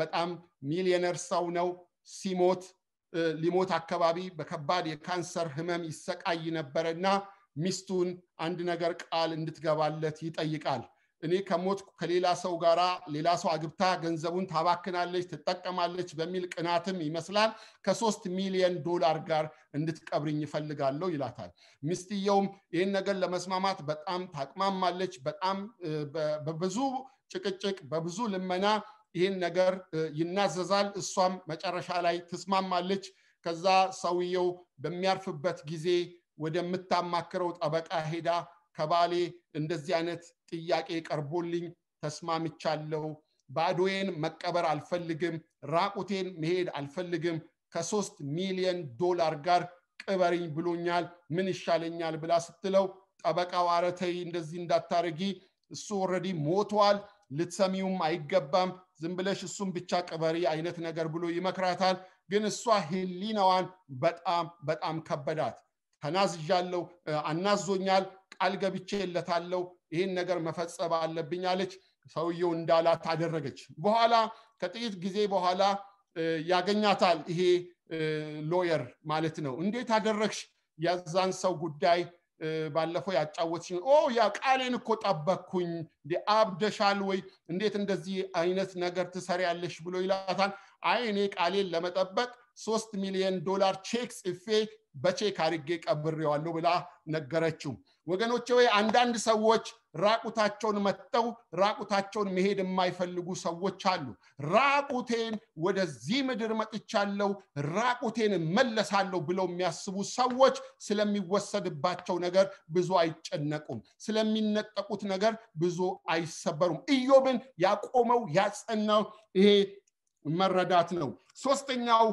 S1: በጣም ሚሊየነር ሰው ነው። ሲሞት ሊሞት አካባቢ በከባድ የካንሰር ህመም ይሰቃይ ነበረ እና ሚስቱን አንድ ነገር ቃል እንድትገባለት ይጠይቃል። እኔ ከሞት ከሌላ ሰው ጋራ ሌላ ሰው አግብታ ገንዘቡን ታባክናለች፣ ትጠቀማለች በሚል ቅናትም ይመስላል ከሶስት ሚሊየን ዶላር ጋር እንድትቀብርኝ ይፈልጋለሁ ይላታል። ሚስትየውም ይህን ነገር ለመስማማት በጣም ታቅማማለች። በጣም በብዙ ጭቅጭቅ፣ በብዙ ልመና ይህን ነገር ይናዘዛል። እሷም መጨረሻ ላይ ትስማማለች። ከዛ ሰውየው በሚያርፍበት ጊዜ ወደምታማክረው ጠበቃ ሄዳ ከባሌ እንደዚህ አይነት ጥያቄ ቀርቦልኝ ተስማምቻለሁ፣ ባዶዬን መቀበር አልፈልግም፣ ራቁቴን መሄድ አልፈልግም፣ ከሶስት ሚሊዮን ዶላር ጋር ቅበርኝ ብሎኛል፣ ምን ይሻለኛል ብላ ስትለው ጠበቃው አረተይ እንደዚህ እንዳታርጊ እሱ ወረዲ ሞቷል፣ ልትሰሚውም አይገባም፣ ዝም ብለሽ እሱም ብቻ ቅበሪ አይነት ነገር ብሎ ይመክራታል። ግን እሷ ህሊናዋን በጣም በጣም ከበዳት። ተናዝዣለሁ፣ አናዞኛል፣ ቃል ገብቼለታለሁ፣ ይህን ነገር መፈጸም አለብኝ አለች። ሰውየው እንዳላት አደረገች። በኋላ ከጥቂት ጊዜ በኋላ ያገኛታል። ይሄ ሎየር ማለት ነው። እንዴት አደረግሽ? የዛን ሰው ጉዳይ ባለፈው ያጫወትሽን ኦ ያ ቃሌን እኮ ጠበኩኝ አብደሻል ወይ? እንዴት እንደዚህ አይነት ነገር ትሰሪያለሽ? ብሎ ይላታል። አይ እኔ ቃሌን ለመጠበቅ ሶስት ሚሊዮን ዶላር ቼክ ጽፌ በቼክ አድርጌ ቀብሬዋለሁ ብላ ነገረችው። ወገኖች ወይ አንዳንድ ሰዎች ራቁታቸውን መጥተው ራቁታቸውን መሄድ የማይፈልጉ ሰዎች አሉ። ራቁቴን ወደዚህ ምድር መጥቻለሁ፣ ራቁቴን መለሳለሁ ብለው የሚያስቡ ሰዎች ስለሚወሰድባቸው ነገር ብዙ አይጨነቁም፣ ስለሚነጠቁት ነገር ብዙ አይሰበሩም። ኢዮብን ያቆመው ያጸናው ይሄ መረዳት ነው። ሶስተኛው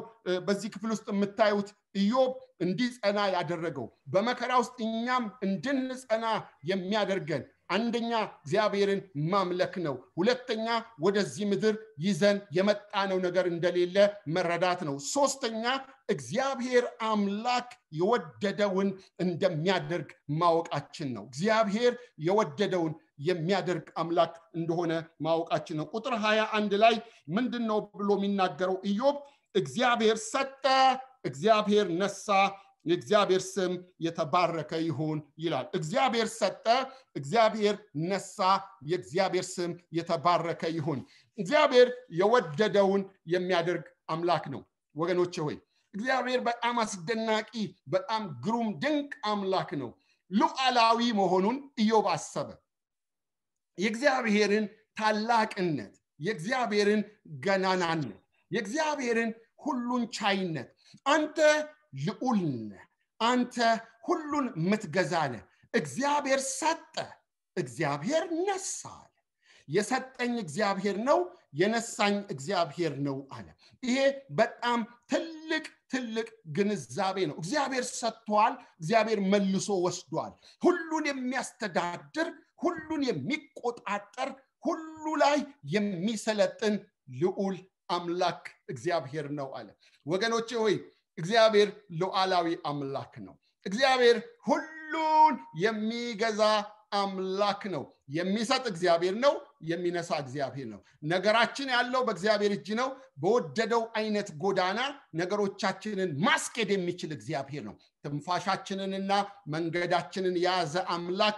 S1: በዚህ ክፍል ውስጥ የምታዩት ኢዮብ እንዲጸና ያደረገው በመከራ ውስጥ እኛም እንድንጸና የሚያደርገን አንደኛ እግዚአብሔርን ማምለክ ነው። ሁለተኛ ወደዚህ ምድር ይዘን የመጣነው ነገር እንደሌለ መረዳት ነው። ሶስተኛ እግዚአብሔር አምላክ የወደደውን እንደሚያደርግ ማወቃችን ነው። እግዚአብሔር የወደደውን የሚያደርግ አምላክ እንደሆነ ማወቃችን ነው። ቁጥር ሀያ አንድ ላይ ምንድን ነው ብሎ የሚናገረው ኢዮብ? እግዚአብሔር ሰጠ፣ እግዚአብሔር ነሳ፣ የእግዚአብሔር ስም የተባረከ ይሁን ይላል። እግዚአብሔር ሰጠ፣ እግዚአብሔር ነሳ፣ የእግዚአብሔር ስም የተባረከ ይሁን። እግዚአብሔር የወደደውን የሚያደርግ አምላክ ነው። ወገኖች ሆይ እግዚአብሔር በጣም አስደናቂ፣ በጣም ግሩም ድንቅ አምላክ ነው። ሉዓላዊ መሆኑን እዮብ አሰበ። የእግዚአብሔርን ታላቅነት፣ የእግዚአብሔርን ገናናነት፣ የእግዚአብሔርን ሁሉን ቻይነት አንተ ልዑል ነህ አንተ ሁሉን ምትገዛ እግዚአብሔር ሰጠ እግዚአብሔር ነሳ አለ የሰጠኝ እግዚአብሔር ነው የነሳኝ እግዚአብሔር ነው አለ ይሄ በጣም ትልቅ ትልቅ ግንዛቤ ነው እግዚአብሔር ሰጥቷል እግዚአብሔር መልሶ ወስዷል ሁሉን የሚያስተዳድር ሁሉን የሚቆጣጠር ሁሉ ላይ የሚሰለጥን ልዑል አምላክ እግዚአብሔር ነው አለ ወገኖቼ ሆይ እግዚአብሔር ሉዓላዊ አምላክ ነው። እግዚአብሔር ሁሉን የሚገዛ አምላክ ነው። የሚሰጥ እግዚአብሔር ነው። የሚነሳ እግዚአብሔር ነው ነገራችን ያለው በእግዚአብሔር እጅ ነው በወደደው አይነት ጎዳና ነገሮቻችንን ማስኬድ የሚችል እግዚአብሔር ነው ትንፋሻችንንና መንገዳችንን የያዘ አምላክ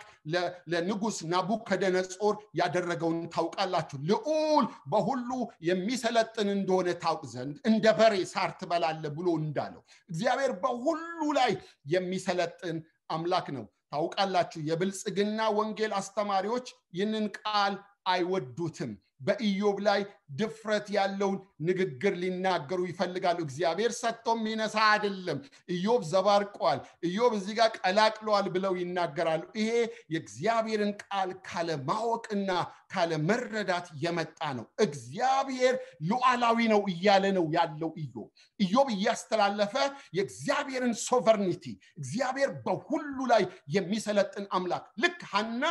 S1: ለንጉስ ናቡከደነጾር ያደረገውን ታውቃላችሁ ልዑል በሁሉ የሚሰለጥን እንደሆነ ታውቅ ዘንድ እንደ በሬ ሳር ትበላለ ብሎ እንዳለው እግዚአብሔር በሁሉ ላይ የሚሰለጥን አምላክ ነው ታውቃላችሁ የብልጽግና ወንጌል አስተማሪዎች ይህንን ቃል I would boot him. በኢዮብ ላይ ድፍረት ያለውን ንግግር ሊናገሩ ይፈልጋሉ እግዚአብሔር ሰጥቶም ይነሳ አይደለም ኢዮብ ዘባርቋል ኢዮብ እዚህ ጋር ቀላቅለዋል ብለው ይናገራሉ ይሄ የእግዚአብሔርን ቃል ካለማወቅና ካለመረዳት የመጣ ነው እግዚአብሔር ሉዓላዊ ነው እያለ ነው ያለው ኢዮብ ኢዮብ እያስተላለፈ የእግዚአብሔርን ሶቨርኒቲ እግዚአብሔር በሁሉ ላይ የሚሰለጥን አምላክ ልክ ሀና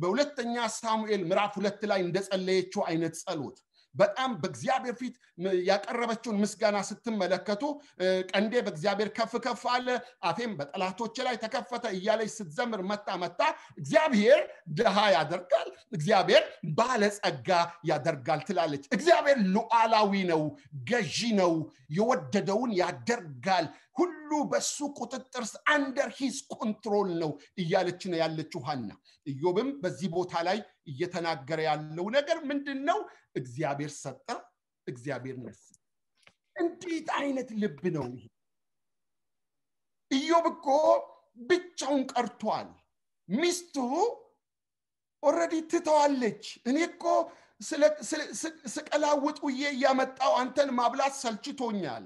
S1: በሁለተኛ ሳሙኤል ምዕራፍ ሁለት ላይ እንደጸለ የጸለየችው አይነት ጸሎት በጣም በእግዚአብሔር ፊት ያቀረበችውን ምስጋና ስትመለከቱ ቀንዴ በእግዚአብሔር ከፍ ከፍ አለ፣ አፌም በጠላቶች ላይ ተከፈተ እያለች ስትዘምር መጣ መጣ እግዚአብሔር ድሃ ያደርጋል፣ እግዚአብሔር ባለጸጋ ያደርጋል ትላለች። እግዚአብሔር ሉዓላዊ ነው፣ ገዢ ነው፣ የወደደውን ያደርጋል ሁሉ በሱ ቁጥጥር አንደር ሂስ ኮንትሮል ነው እያለች ነው ያለችው ሀና። ኢዮብም በዚህ ቦታ ላይ እየተናገረ ያለው ነገር ምንድን ነው? እግዚአብሔር ሰጠ፣ እግዚአብሔር ነስ እንዴት አይነት ልብ ነው ይሄ? ኢዮብ እኮ ብቻውን ቀርቷል። ሚስቱ ኦረዲ ትተዋለች። እኔ እኮ ስቀላውጥ ውዬ እያመጣው አንተን ማብላት ሰልችቶኛል።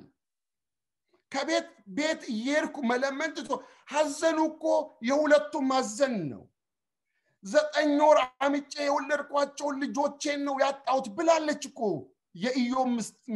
S1: ከቤት ቤት እየርኩ መለመን ትቶ ሀዘኑ እኮ የሁለቱም ሀዘን ነው። ዘጠኝ ወር አምጬ የወለድኳቸውን ልጆቼን ነው ያጣሁት ብላለች እኮ የኢዮብ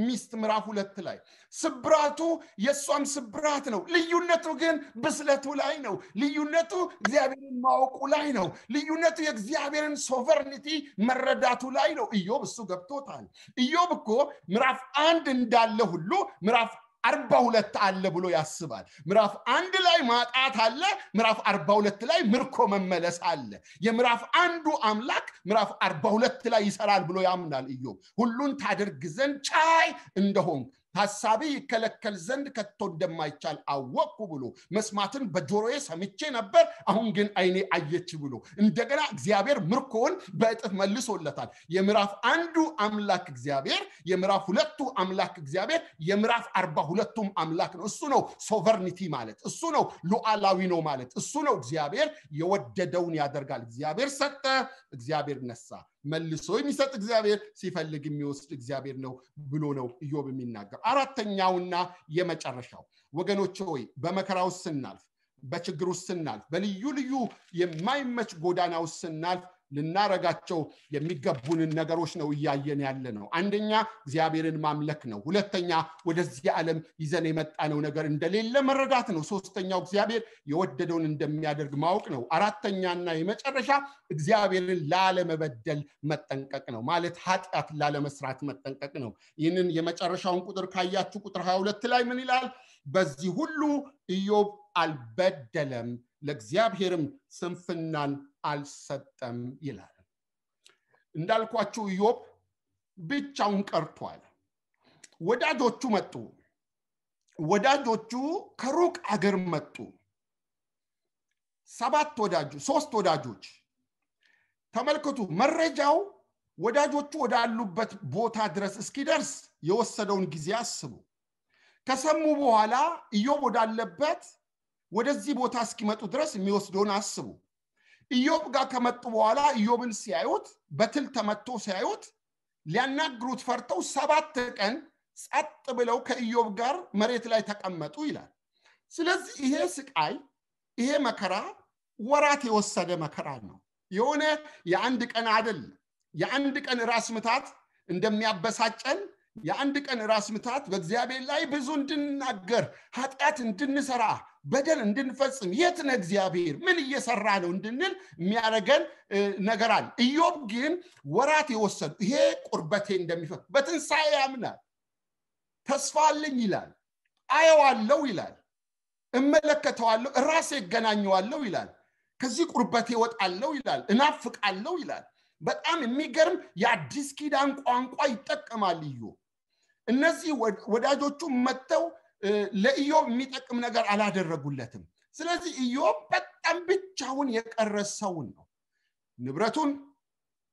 S1: ሚስት ምዕራፍ ሁለት ላይ ስብራቱ የእሷም ስብራት ነው ልዩነቱ ግን ብስለቱ ላይ ነው ልዩነቱ እግዚአብሔርን ማወቁ ላይ ነው ልዩነቱ የእግዚአብሔርን ሶቨርኒቲ መረዳቱ ላይ ነው ኢዮብ እሱ ገብቶታል ኢዮብ እኮ ምዕራፍ አንድ እንዳለ ሁሉ ምዕራፍ አርባ ሁለት አለ ብሎ ያስባል ምራፍ አንድ ላይ ማጣት አለ ምራፍ አርባ ሁለት ላይ ምርኮ መመለስ አለ የምዕራፍ አንዱ አምላክ ምራፍ አርባ ሁለት ላይ ይሰራል ብሎ ያምናል እዮ ሁሉን ታደርግ ዘንድ ቻይ እንደሆን ሀሳቤ ይከለከል ዘንድ ከቶ እንደማይቻል አወቅኩ ብሎ መስማትን በጆሮዬ ሰምቼ ነበር፣ አሁን ግን አይኔ አየች ብሎ እንደገና እግዚአብሔር ምርኮውን በእጥፍ መልሶለታል። የምዕራፍ አንዱ አምላክ እግዚአብሔር፣ የምዕራፍ ሁለቱ አምላክ እግዚአብሔር፣ የምዕራፍ አርባ ሁለቱም አምላክ ነው። እሱ ነው ሶቨርኒቲ ማለት፣ እሱ ነው ሉዓላዊ ነው ማለት፣ እሱ ነው እግዚአብሔር የወደደውን ያደርጋል። እግዚአብሔር ሰጠ፣ እግዚአብሔር ነሳ። መልሶ የሚሰጥ እግዚአብሔር፣ ሲፈልግ የሚወስድ እግዚአብሔር ነው ብሎ ነው እዮብ የሚናገር። አራተኛውና የመጨረሻው ወገኖች ሆይ በመከራ ውስጥ ስናልፍ፣ በችግር ውስጥ ስናልፍ፣ በልዩ ልዩ የማይመች ጎዳና ውስጥ ስናልፍ ልናረጋቸው የሚገቡንን ነገሮች ነው እያየን ያለ ነው አንደኛ እግዚአብሔርን ማምለክ ነው ሁለተኛ ወደዚህ ዓለም ይዘን የመጣነው ነገር እንደሌለ መረዳት ነው ሶስተኛው እግዚአብሔር የወደደውን እንደሚያደርግ ማወቅ ነው አራተኛና የመጨረሻ እግዚአብሔርን ላለመበደል መጠንቀቅ ነው ማለት ኃጢአት ላለመስራት መጠንቀቅ ነው ይህንን የመጨረሻውን ቁጥር ካያችሁ ቁጥር 22 ላይ ምን ይላል በዚህ ሁሉ ኢዮብ አልበደለም ለእግዚአብሔርም ስንፍናን አልሰጠም ይላል። እንዳልኳችሁ ኢዮብ ብቻውን ቀርቷል። ወዳጆቹ መጡ። ወዳጆቹ ከሩቅ አገር መጡ። ሰባት ወዳጆች፣ ሶስት ወዳጆች። ተመልከቱ፣ መረጃው ወዳጆቹ ወዳሉበት ቦታ ድረስ እስኪደርስ የወሰደውን ጊዜ አስቡ። ከሰሙ በኋላ እዮብ ወዳለበት ወደዚህ ቦታ እስኪመጡ ድረስ የሚወስደውን አስቡ። ኢዮብ ጋር ከመጡ በኋላ ኢዮብን ሲያዩት በትል ተመቶ ሲያዩት ሊያናግሩት ፈርተው ሰባት ቀን ጸጥ ብለው ከኢዮብ ጋር መሬት ላይ ተቀመጡ ይላል ስለዚህ ይሄ ስቃይ ይሄ መከራ ወራት የወሰደ መከራ ነው የሆነ የአንድ ቀን አደል የአንድ ቀን ራስ ምታት እንደሚያበሳጨን የአንድ ቀን ራስ ምታት በእግዚአብሔር ላይ ብዙ እንድንናገር ኃጢአት እንድንሰራ በደል እንድንፈጽም የት ነ እግዚአብሔር ምን እየሰራ ነው እንድንል የሚያደረገን ነገር አለ ኢዮብ ግን ወራት የወሰዱ ይሄ ቁርበቴ እንደሚፈ በትንሣኤ ያምናል ተስፋ አለኝ ይላል አየዋለው ይላል እመለከተዋለሁ ራሴ ይገናኘዋለው ይላል ከዚህ ቁርበቴ ወጣለው ይላል እናፍቃለው ይላል በጣም የሚገርም የአዲስ ኪዳን ቋንቋ ይጠቀማል ኢዮብ እነዚህ ወዳጆቹ መጥተው ለኢዮብ የሚጠቅም ነገር አላደረጉለትም ስለዚህ ኢዮብ በጣም ብቻውን የቀረ ሰውን ነው ንብረቱን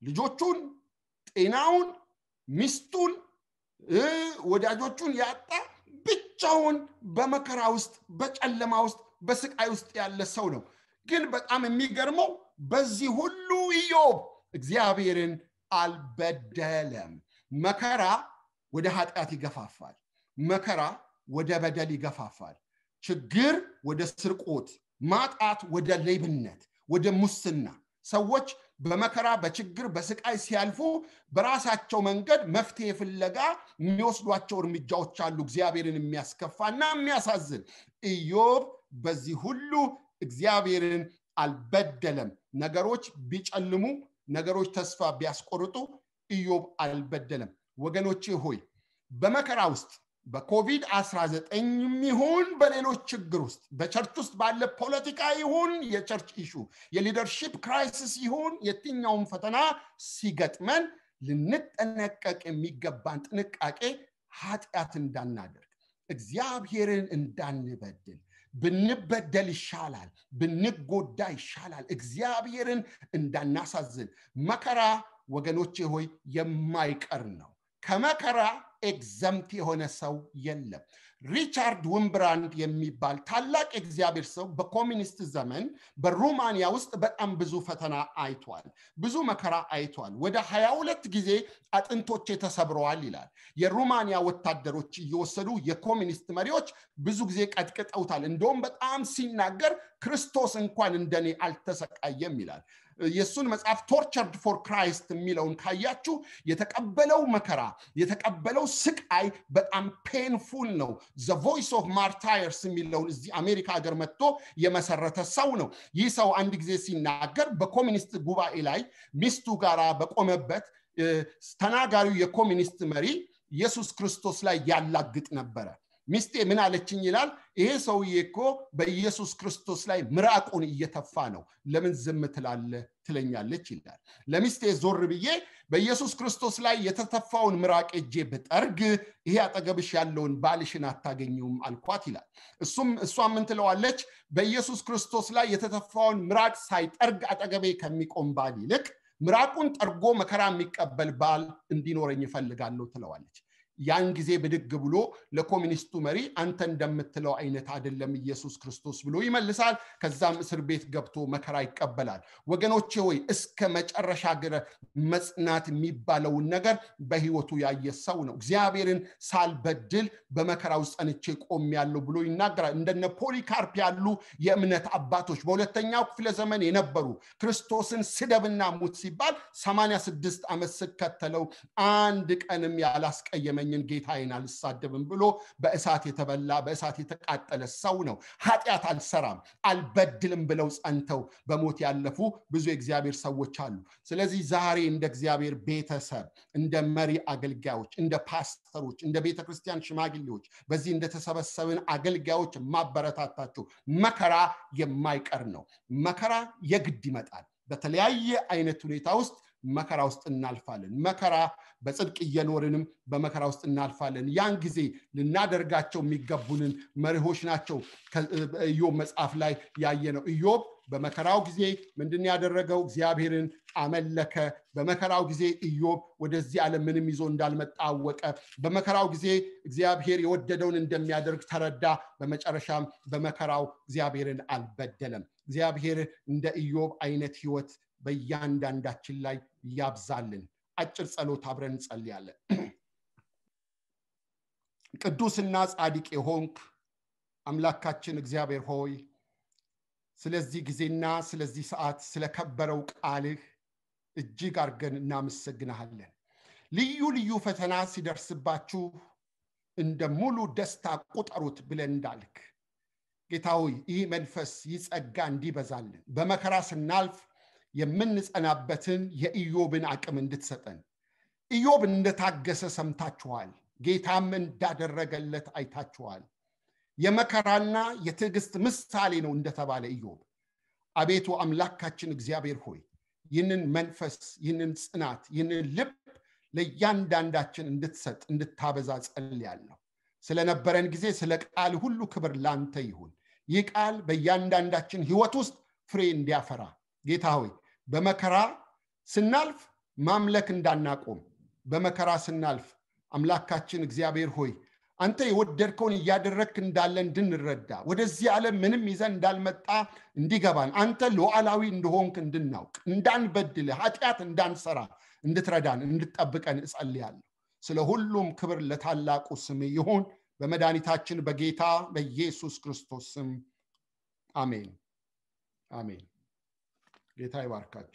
S1: ልጆቹን ጤናውን ሚስቱን ወዳጆቹን ያጣ ብቻውን በመከራ ውስጥ በጨለማ ውስጥ በስቃይ ውስጥ ያለ ሰው ነው ግን በጣም የሚገርመው በዚህ ሁሉ ኢዮብ እግዚአብሔርን አልበደለም መከራ ወደ ኃጢአት ይገፋፋል። መከራ ወደ በደል ይገፋፋል። ችግር ወደ ስርቆት፣ ማጣት ወደ ሌብነት፣ ወደ ሙስና ሰዎች በመከራ በችግር በስቃይ ሲያልፉ በራሳቸው መንገድ መፍትሄ ፍለጋ የሚወስዷቸው እርምጃዎች አሉ እግዚአብሔርን የሚያስከፋና የሚያሳዝን ኢዮብ በዚህ ሁሉ እግዚአብሔርን አልበደለም ነገሮች ቢጨልሙ ነገሮች ተስፋ ቢያስቆርጡ ኢዮብ አልበደለም ወገኖቼ ሆይ በመከራ ውስጥ በኮቪድ-19 ይሁን በሌሎች ችግር ውስጥ በቸርች ውስጥ ባለ ፖለቲካ ይሁን የቸርች ኢሹ የሊደርሺፕ ክራይሲስ ይሁን የትኛውን ፈተና ሲገጥመን ልንጠነቀቅ የሚገባን ጥንቃቄ ኃጢአት እንዳናደርግ እግዚአብሔርን እንዳንበድል ብንበደል ይሻላል ብንጎዳ ይሻላል እግዚአብሔርን እንዳናሳዝን መከራ ወገኖቼ ሆይ የማይቀር ነው ከመከራ ኤግዘምት የሆነ ሰው የለም። ሪቻርድ ውንብራንድ የሚባል ታላቅ እግዚአብሔር ሰው በኮሚኒስት ዘመን በሩማንያ ውስጥ በጣም ብዙ ፈተና አይቷል፣ ብዙ መከራ አይቷል። ወደ 22 ጊዜ አጥንቶቼ ተሰብረዋል ይላል። የሩማንያ ወታደሮች እየወሰዱ የኮሚኒስት መሪዎች ብዙ ጊዜ ቀጥቅጠውታል። እንደውም በጣም ሲናገር ክርስቶስ እንኳን እንደኔ አልተሰቃየም ይላል። የእሱን መጽሐፍ ቶርቸርድ ፎር ክራይስት የሚለውን ካያችሁ የተቀበለው መከራ የተቀበለው ስቃይ በጣም ፔንፉል ነው። ዘ ቮይስ ኦፍ ማርታየርስ የሚለውን እዚህ አሜሪካ ሀገር መጥቶ የመሰረተ ሰው ነው። ይህ ሰው አንድ ጊዜ ሲናገር በኮሚኒስት ጉባኤ ላይ ሚስቱ ጋራ በቆመበት ተናጋሪው የኮሚኒስት መሪ ኢየሱስ ክርስቶስ ላይ ያላግጥ ነበረ። ሚስቴ ምን አለችኝ ይላል። ይሄ ሰውዬ እኮ በኢየሱስ ክርስቶስ ላይ ምራቁን እየተፋ ነው፣ ለምን ዝም ትላለ ትለኛለች ይላል። ለሚስቴ ዞር ብዬ በኢየሱስ ክርስቶስ ላይ የተተፋውን ምራቅ እጄ ብጠርግ ይሄ አጠገብሽ ያለውን ባልሽን አታገኘውም አልኳት ይላል። እሱም እሷ ምን ትለዋለች? በኢየሱስ ክርስቶስ ላይ የተተፋውን ምራቅ ሳይጠርግ አጠገቤ ከሚቆም ባል ይልቅ ምራቁን ጠርጎ መከራ የሚቀበል ባል እንዲኖረኝ ይፈልጋለሁ ትለዋለች። ያን ጊዜ ብድግ ብሎ ለኮሚኒስቱ መሪ አንተ እንደምትለው አይነት አይደለም ኢየሱስ ክርስቶስ ብሎ ይመልሳል። ከዛም እስር ቤት ገብቶ መከራ ይቀበላል። ወገኖቼ ሆይ እስከ መጨረሻ ግረ መጽናት የሚባለውን ነገር በህይወቱ ያየ ሰው ነው። እግዚአብሔርን ሳልበድል በመከራው ጸንቼ ቆም ያለው ብሎ ይናገራል። እንደነ ፖሊካርፕ ያሉ የእምነት አባቶች በሁለተኛው ክፍለ ዘመን የነበሩ ክርስቶስን ስደብና ሙት ሲባል 86 ዓመት ስከተለው አንድ ቀንም ያላስቀየመኝ ያደረገልኝን ጌታዬን አልሳደብም ብሎ በእሳት የተበላ በእሳት የተቃጠለ ሰው ነው ኃጢአት አልሰራም አልበድልም ብለው ጸንተው በሞት ያለፉ ብዙ የእግዚአብሔር ሰዎች አሉ ስለዚህ ዛሬ እንደ እግዚአብሔር ቤተሰብ እንደ መሪ አገልጋዮች እንደ ፓስተሮች እንደ ቤተ ክርስቲያን ሽማግሌዎች በዚህ እንደተሰበሰብን አገልጋዮች ማበረታታችሁ መከራ የማይቀር ነው መከራ የግድ ይመጣል በተለያየ አይነት ሁኔታ ውስጥ መከራ ውስጥ እናልፋለን። መከራ በጽድቅ እየኖርንም በመከራ ውስጥ እናልፋለን። ያን ጊዜ ልናደርጋቸው የሚገቡንን መሪሆች ናቸው። ኢዮብ መጽሐፍ ላይ ያየ ነው። ኢዮብ በመከራው ጊዜ ምንድን ያደረገው? እግዚአብሔርን አመለከ። በመከራው ጊዜ ኢዮብ ወደዚህ ዓለም ምንም ይዞ እንዳልመጣ አወቀ። በመከራው ጊዜ እግዚአብሔር የወደደውን እንደሚያደርግ ተረዳ። በመጨረሻም በመከራው እግዚአብሔርን አልበደለም። እግዚአብሔር እንደ ኢዮብ አይነት ህይወት በእያንዳንዳችን ላይ ያብዛልን። አጭር ጸሎት አብረን እንጸልያለን። ቅዱስና ጻድቅ የሆንክ አምላካችን እግዚአብሔር ሆይ ስለዚህ ጊዜና ስለዚህ ሰዓት ስለከበረው ቃልህ እጅግ አድርገን እናመሰግናሃለን። ልዩ ልዩ ፈተና ሲደርስባችሁ እንደ ሙሉ ደስታ ቁጠሩት ብለን እንዳልክ ጌታ ሆይ ይህ መንፈስ ይጸጋ እንዲበዛልን በመከራ ስናልፍ የምንጸናበትን የኢዮብን አቅም እንድትሰጠን ኢዮብ እንደታገሰ ሰምታችኋል ጌታም እንዳደረገለት አይታችኋል የመከራና የትዕግስት ምሳሌ ነው እንደተባለ ኢዮብ አቤቱ አምላካችን እግዚአብሔር ሆይ ይህንን መንፈስ ይህንን ጽናት ይህንን ልብ ለእያንዳንዳችን እንድትሰጥ እንድታበዛ ጸልያለሁ ስለነበረን ጊዜ ስለ ቃል ሁሉ ክብር ላንተ ይሁን ይህ ቃል በእያንዳንዳችን ህይወት ውስጥ ፍሬ እንዲያፈራ ጌታ ሆይ በመከራ ስናልፍ ማምለክ እንዳናቆም በመከራ ስናልፍ አምላካችን እግዚአብሔር ሆይ አንተ የወደድከውን እያደረግክ እንዳለ እንድንረዳ ወደዚህ ዓለም ምንም ይዘን እንዳልመጣ እንዲገባን አንተ ሉዓላዊ እንደሆንክ እንድናውቅ እንዳንበድልህ ኃጢአት እንዳንሰራ እንድትረዳን እንድጠብቀን እጸልያለሁ ስለ ሁሉም ክብር ለታላቁ ስም ይሁን በመድኃኒታችን በጌታ በኢየሱስ ክርስቶስ ስም አሜን አሜን ጌታ ይባርካችሁ።